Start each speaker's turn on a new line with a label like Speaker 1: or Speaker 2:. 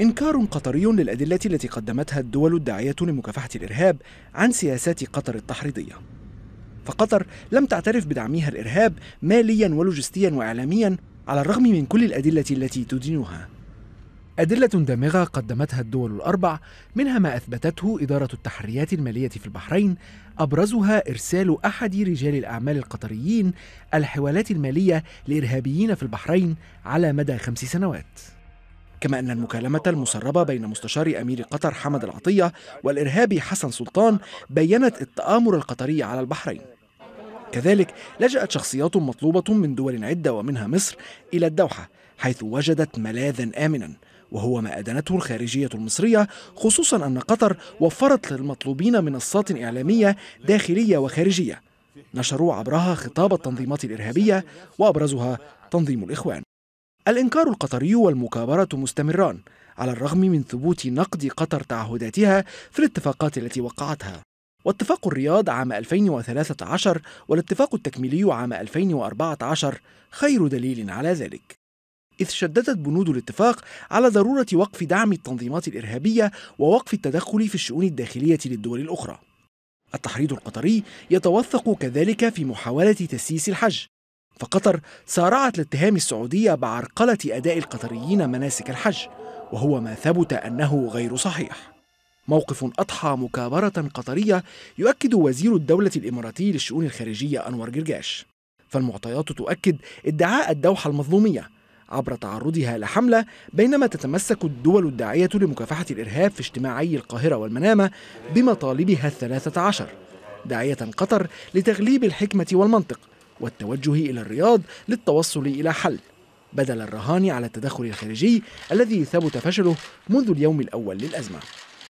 Speaker 1: إنكار قطري للأدلة التي قدمتها الدول الداعية لمكافحة الإرهاب عن سياسات قطر التحريضية. فقطر لم تعترف بدعمها الإرهاب ماليا ولوجستيا وإعلاميا على الرغم من كل الأدلة التي تدينها. أدلة دامغة قدمتها الدول الأربع منها ما أثبتته إدارة التحريات المالية في البحرين أبرزها إرسال أحد رجال الأعمال القطريين الحوالات المالية لإرهابيين في البحرين على مدى خمس سنوات. كما أن المكالمة المسربة بين مستشار أمير قطر حمد العطية والإرهابي حسن سلطان بينت التآمر القطري على البحرين كذلك لجأت شخصيات مطلوبة من دول عدة ومنها مصر إلى الدوحة حيث وجدت ملاذا آمنا وهو ما أدنته الخارجية المصرية خصوصا أن قطر وفرت للمطلوبين منصات إعلامية داخلية وخارجية نشروا عبرها خطاب التنظيمات الإرهابية وأبرزها تنظيم الإخوان الإنكار القطري والمكابرة مستمران على الرغم من ثبوت نقد قطر تعهداتها في الاتفاقات التي وقعتها واتفاق الرياض عام 2013 والاتفاق التكميلي عام 2014 خير دليل على ذلك إذ شددت بنود الاتفاق على ضرورة وقف دعم التنظيمات الإرهابية ووقف التدخل في الشؤون الداخلية للدول الأخرى التحريض القطري يتوثق كذلك في محاولة تسييس الحج فقطر سارعت لاتهام السعودية بعرقلة أداء القطريين مناسك الحج وهو ما ثبت أنه غير صحيح موقف أضحى مكابرة قطرية يؤكد وزير الدولة الإماراتي للشؤون الخارجية أنور جرجاش فالمعطيات تؤكد ادعاء الدوحة المظلومية عبر تعرضها لحملة بينما تتمسك الدول الداعية لمكافحة الإرهاب في اجتماعي القاهرة والمنامة بمطالبها الثلاثة عشر داعية قطر لتغليب الحكمة والمنطق والتوجه إلى الرياض للتوصل إلى حل بدل الرهان على التدخل الخارجي الذي ثبت فشله منذ اليوم الأول للأزمة